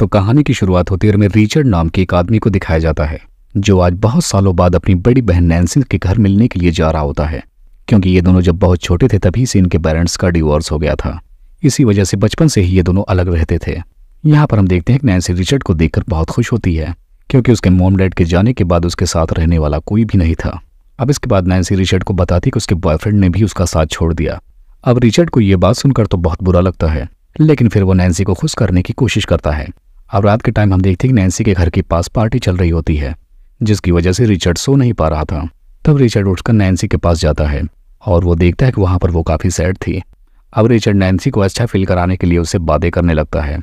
तो कहानी की शुरुआत होती है रिचर्ड नाम के एक आदमी को दिखाया जाता है जो आज बहुत सालों बाद अपनी बड़ी बहन नैन्सी के घर मिलने के लिए जा रहा होता है क्योंकि ये दोनों जब बहुत छोटे थे तभी से इनके पेरेंट्स का डिवोर्स हो गया था इसी वजह से बचपन से ही ये दोनों अलग रहते थे यहाँ पर हम देखते हैं कि नैन्सी रिचर्ड को देखकर बहुत खुश होती है क्योंकि उसके मोम डैड के जाने के बाद उसके साथ रहने वाला कोई भी नहीं था अब इसके बाद नैन्सी रिचर्ड को बताती कि उसके बॉयफ्रेंड ने भी उसका साथ छोड़ दिया अब रिचर्ड को यह बात सुनकर तो बहुत बुरा लगता है लेकिन फिर वो नैन्सी को खुश करने की कोशिश करता है अब रात के टाइम हम देखते हैं कि नैन्सी के घर के पास पार्टी चल रही होती है जिसकी वजह से रिचर्ड सो नहीं पा रहा था तब रिचर्ड उठकर नैन्सी के पास जाता है और वो देखता है कि वहाँ पर वो काफ़ी सैड थी अब रिचर्ड नैन्सी को अच्छा फील कराने के लिए उसे बातें करने लगता है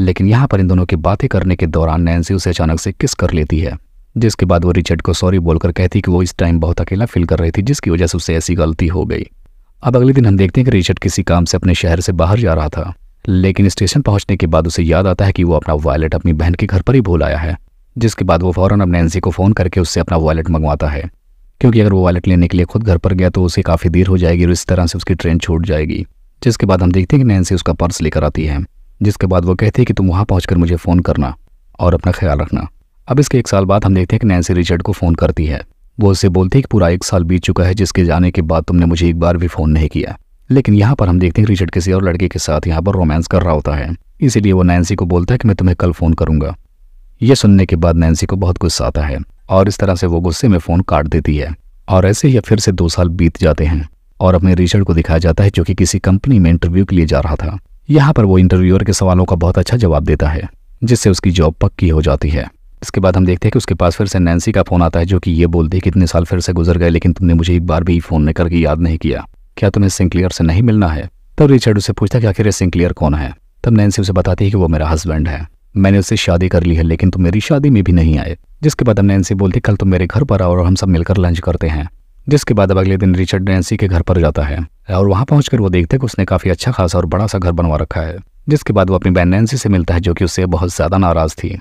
लेकिन यहाँ पर इन दोनों की बातें करने के दौरान नैन्सी उसे अचानक से किस कर लेती है जिसके बाद वो रिचर्ड को सॉरी बोलकर कहती कि वो इस टाइम बहुत अकेला फील कर रही थी जिसकी वजह से उसे ऐसी गलती हो गई अब अगले दिन हम देखते हैं कि रिचर्ड किसी काम से अपने शहर से बाहर जा रहा था लेकिन स्टेशन पहुंचने के बाद उसे याद आता है कि वो अपना वॉलेट अपनी बहन के घर पर ही भूल आया है जिसके बाद वो फौरन अब नैन्सी को फ़ोन करके उससे अपना वॉलेट मंगवाता है क्योंकि अगर वो वॉलेट लेने के लिए खुद घर पर गया तो उसे काफ़ी देर हो जाएगी और इस तरह से उसकी ट्रेन छूट जाएगी जिसके बाद हम देखते हैं कि नैन्सी उसका पर्स लेकर आती है जिसके बाद वो कहती है कि तुम वहां पहुंचकर मुझे फ़ोन करना और अपना ख्याल रखना अब इसके एक साल बाद हम देखते हैं कि नैन्सी रिचर्ड को फ़ोन करती है वो उससे बोलती है कि पूरा एक साल बीत चुका है जिसके जाने के बाद तुमने मुझे एक बार भी फ़ोन नहीं किया लेकिन यहाँ पर हम देखते हैं रिचर्ड किसी और लड़के के साथ यहाँ पर रोमांस कर रहा होता है इसीलिए वो नैन्सी को बोलता है कि मैं तुम्हें कल फ़ोन करूंगा ये सुनने के बाद नैन्सी को बहुत गुस्सा आता है और इस तरह से वो गुस्से में फ़ोन काट देती है और ऐसे ही फिर से दो साल बीत जाते हैं और अपने रिचर्ड को दिखाया जाता है जो कि किसी कंपनी में इंटरव्यू के लिए जा रहा था यहाँ पर वो इंटरव्यूअर के सवालों का बहुत अच्छा जवाब देता है जिससे उसकी जॉब पक्की हो जाती है इसके बाद हम देखते हैं कि उसके पास फिर से नैन्सी का फ़ोन आता है जो कि ये बोलती है कि इतने साल फिर से गुजर गए लेकिन तुमने मुझे एक बार भी फ़ोन करके याद नहीं किया क्या तुम्हें सिंक्लियर से नहीं मिलना है तब रिचर्ड उसे पूछता कि आखिर ये सिंक्लियर कौन है तब नैन्सी उसे बताती है कि वो मेरा हस्बैंड है मैंने उससे शादी कर ली है लेकिन तुम मेरी शादी में भी नहीं आए जिसके बाद अब नैन्सी बोलती कल तुम मेरे घर पर आओ और हम सब मिलकर लंच करते हैं जिसके बाद अब अगले दिन रिचर्ड नैन्सी के घर पर जाता है और वहाँ पहुंचकर वो देखते कि उसने काफी अच्छा खासा और बड़ा सा घर बनवा रखा है जिसके बाद वो अपनी बहन नैन्सी से मिलता है जो कि उससे बहुत ज्यादा नाराज थी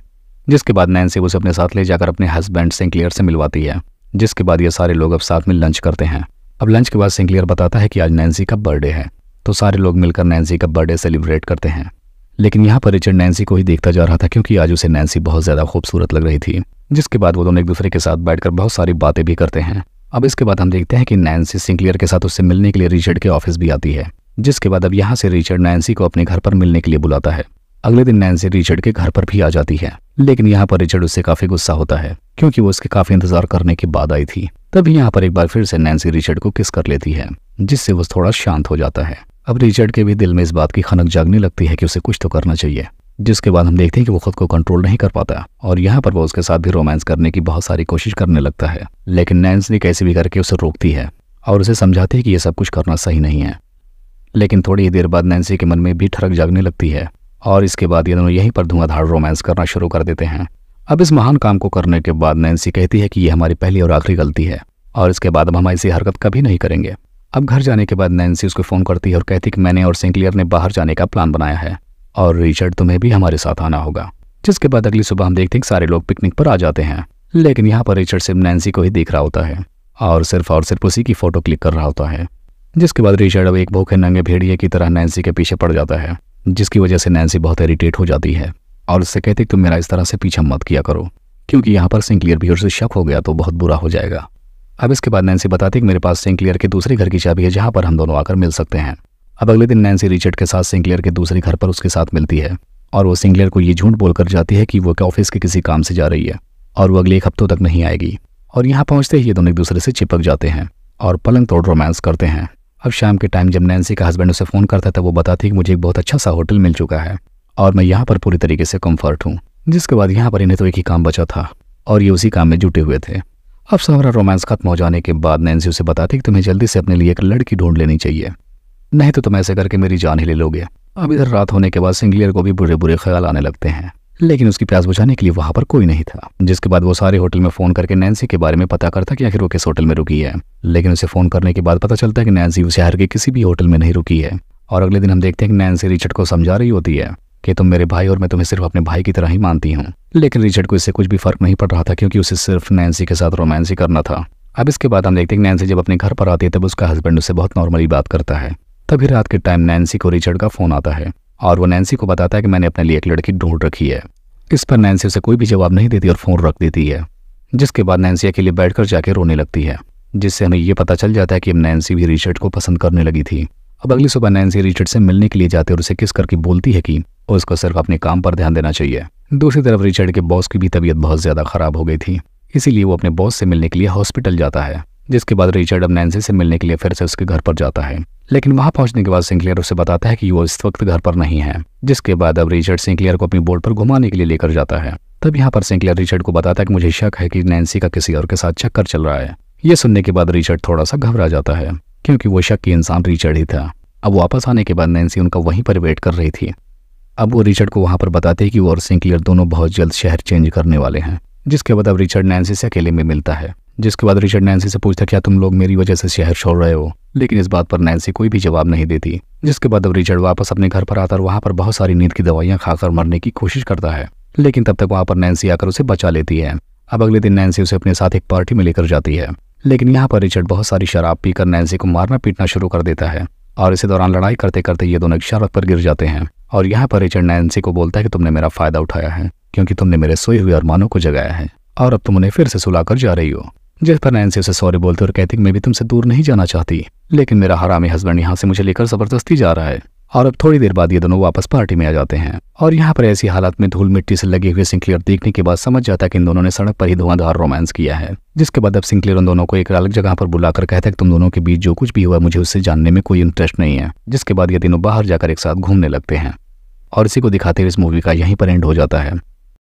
जिसके बाद नैन्सी उसे अपने साथ ले जाकर अपने हस्बैंड सिंक्लियर से मिलवाती है जिसके बाद ये सारे लोग अब साथ में लंच करते हैं अब लंच के बाद सिंक्लियर बताता है कि आज नैन्सी का बर्थडे है तो सारे लोग मिलकर नैन्सी का बर्थडे सेलिब्रेट करते हैं लेकिन यहाँ पर रिचर्ड नैन्सी को ही देखता जा रहा था क्योंकि आज उसे नैन्सी बहुत ज़्यादा खूबसूरत लग रही थी जिसके बाद वो दोनों एक दूसरे के साथ बैठकर बहुत सारी बातें भी करते हैं अब इसके बाद हम देखते हैं कि नैन्सी सिंक्लियर के साथ उससे मिलने के लिए रिचर्ड के ऑफिस भी आती है जिसके बाद अब यहाँ से रिचर्ड नैन्सी को अपने घर पर मिलने के लिए बुलाता है अगले दिन नैन्सी रिचर्ड के घर पर भी आ जाती है लेकिन यहाँ पर रिचर्ड उससे काफ़ी गुस्सा होता है क्योंकि वो इसके काफी इंतजार करने के बाद आई थी तभी यहाँ पर एक बार फिर से नैन्सी रिचर्ड को किस कर लेती है जिससे वो थोड़ा शांत हो जाता है अब रिचर्ड के भी दिल में इस बात की खनक जागने लगती है कि उसे कुछ तो करना चाहिए जिसके बाद हम देखते हैं कि वो खुद को कंट्रोल नहीं कर पाता और यहाँ पर वो उसके साथ भी रोमांस करने की बहुत सारी कोशिश करने लगता है लेकिन नैन्सी कैसे भी करके उसे रोकती है और उसे समझाती है कि ये सब कुछ करना सही नहीं है लेकिन थोड़ी ही देर बाद नैन्सी के मन में भी ठरक जागने लगती है और इसके बाद ये दोनों यहीं पर धुआंधार रोमांस करना शुरू कर देते हैं अब इस महान काम को करने के बाद नैन्सी कहती है कि यह हमारी पहली और आखिरी गलती है और इसके बाद हम ऐसी हरकत कभी नहीं करेंगे अब घर जाने के बाद नैन्सी उसको फ़ोन करती है और कहती कि मैंने और सिंक्लियर ने बाहर जाने का प्लान बनाया है और रिचर्ड तुम्हें भी हमारे साथ आना होगा जिसके बाद अगली सुबह हम देखते हैं कि सारे लोग पिकनिक पर आ जाते हैं लेकिन यहाँ पर रिचर्ड सिर्फ नैन्सी को ही देख रहा होता है और सिर्फ और सिर्फ उसी की फ़ोटो क्लिक कर रहा होता है जिसके बाद रिचर्ड अब एक भूखे नंगे भेड़िए की तरह नैन्सी के पीछे पड़ जाता है जिसकी वजह से नैन्सी बहुत इरीटेट हो जाती है और उससे कहते तुम मेरा इस तरह से पीछा मत किया करो क्योंकि यहाँ पर सिंक्लियर भी और से शक हो गया तो बहुत बुरा हो जाएगा अब इसके बाद नैन्सी बताती कि मेरे पास सिंक्लियर के दूसरे घर की चाबी है जहाँ पर हम दोनों आकर मिल सकते हैं अब अगले दिन नैन्सी रिचर्ड के साथ सिंक्लियर के दूसरे घर पर उसके साथ मिलती है और वो सिंक्लियर को ये झूठ बोलकर जाती है कि वो ऑफिस के किसी काम से जा रही है और वो अगले एक हफ्तों तक नहीं आएगी और यहाँ पहुँचते ही ये दोनों एक दूसरे से चिपक जाते हैं और पलंग तोड़ रोमांस करते हैं अब शाम के टाइम जब नैन्सी का हस्बैंड उसे फ़ोन करता है तब वो बताती है कि मुझे एक बहुत अच्छा सा होटल मिल चुका है और मैं यहाँ पर पूरी तरीके से कम्फर्ट हूँ जिसके बाद यहाँ पर इन्हें तो एक ही काम बचा था और ये उसी काम में जुटे हुए थे अब सारा रोमांस खत्म हो जाने के बाद नैन्सी उसे बताती कि तुम्हें जल्दी से अपने लिए एक लड़की ढूंढ लेनी चाहिए नहीं तो तुम ऐसे करके मेरी जान ही ले लोगे अब इधर रात होने के बाद सिंगलियर को भी बुरे बुरे ख्याल आने लगते हैं लेकिन उसकी प्यास बुझाने के लिए वहाँ पर कोई नहीं था जिसके बाद वो सारे होटल में फ़ोन करके नैन्सी के बारे में पता करता कि आखिर वो किस होटल में रुकी है लेकिन उसे फ़ोन करने के बाद पता चलता है कि नैन्सी उस शहर के किसी भी होटल में नहीं रुकी है और अगले दिन हम देखते हैं कि नैन्सी रिचर्ड को समझा रही होती है कि तुम मेरे भाई और मैं तुम्हें सिर्फ अपने भाई की तरह ही मानती हूँ लेकिन रिचर्ड को इससे कुछ भी फर्क नहीं पड़ रहा था क्योंकि उसे सिर्फ नैन्सी के साथ रोमांस ही करना था अब इसके बाद हम देखते हैं नैन्सी जब अपने घर पर आती है तब उसका हस्बैंड उससे बहुत नॉर्मली बात करता है तभी रात के टाइम नैन्सी को रिचर्ड का फ़ोन आता है और वो नैन्सी को बताता है कि मैंने अपने लिए एक लड़की ढूंढ रखी है इस पर नैन्सी उसे कोई भी जवाब नहीं देती और फ़ोन रख देती है जिसके बाद नैन्सी अकेले बैठकर जाके रोने लगती है जिससे हमें यह पता चल जाता है कि नैन्सी भी रिचर्ड को पसंद करने लगी थी अब अगली सुबह नैन्सी रिचर्ड से मिलने के लिए जाती है और उसे किस करके बोलती है कि उसको सिर्फ अपने काम पर ध्यान देना चाहिए दूसरी तरफ रिचर्ड के बॉस की भी तबीयत बहुत ज़्यादा ख़राब हो गई थी इसीलिए वो अपने बॉस से मिलने के लिए हॉस्पिटल जाता है जिसके बाद रिचर्ड अब नैन्सी से मिलने के लिए फिर से उसके घर पर जाता है लेकिन वहां पहुंचने के बाद सिंक्लियर उसे बताता है कि वो इस वक्त घर पर नहीं है जिसके बाद अब रिचर्ड सिंक्लियर को अपनी बोर्ड पर घुमाने के लिए लेकर जाता है तब यहाँ पर सिंक्लियर रिचर्ड को बताता है कि मुझे शक है कि नैन्सी का किसी और के साथ चक्कर चल रहा है ये सुनने के बाद रिचर्ड थोड़ा सा घबरा जाता है क्योंकि वो शक की इंसान रिचर्ड ही था अब वापस आने के बाद नैन्सी उनका वहीं पर वेट कर रही थी अब वो रिचर्ड को वहाँ पर बताते हैं कि वो और सिंक्लियर दोनों बहुत जल्द शहर चेंज करने वाले हैं जिसके बाद अब रिचर्ड नैन्सी से अकेले में मिलता है जिसके बाद रिचर्ड नैन्सी से पूछता क्या तुम लोग मेरी वजह से शहर छोड़ रहे हो लेकिन इस बात पर नैन्सी कोई भी जवाब नहीं देती जिसके बाद अब रिचर्ड वापस अपने घर पर आता और वहाँ पर बहुत सारी नींद की दवाइयाँ खाकर मरने की कोशिश करता है लेकिन तब तक वहाँ पर नैन्सी आकर उसे बचा लेती है अब अगले दिन नैन्सी उसे अपने साथ एक पार्टी में लेकर जाती है लेकिन यहाँ पर रिचर्ड बहुत सारी शराब पीकर नैन्सी को मारना पीटना शुरू कर देता है और इसी दौरान लड़ाई करते करते ये दोनों एक शराब पर गिर जाते हैं और यहाँ पर रिचर्ड नैन्सी को बोलता है कि तुमने मेरा फायदा उठाया है क्योंकि तुमने मेरे सोए हुए अरमानों को जगाया है और अब तुम उन्हें फिर से सुलाकर जा रही हो जिस पर नैन्सी उसे सॉरी बोलते और कहती मैं भी तुमसे दूर नहीं जाना चाहती लेकिन मेरा हरामी हस्बैंड यहाँ से मुझे लेकर जबरदस्ती जा रहा है और अब थोड़ी देर बाद ये दोनों वापस पार्टी में आ जाते हैं और यहाँ पर ऐसी हालत में धूल मिट्टी से लगे हुए सिंक्लियर देखने के बाद समझ जाता है कि इन दोनों ने सड़क पर ही धुआंधार रोमांस किया है जिसके बाद अब सिंक्लियर उन दोनों को एक अलग जगह पर बुलाकर कहता है कि तुम दोनों के बीच जो कुछ भी हुआ मुझे उससे जानने में कोई इंटरेस्ट नहीं है जिसके बाद ये तीनों बाहर जाकर एक साथ घूमने लगते हैं और इसी को दिखाते हुए इस मूवी का यहीं पर एंड हो जाता है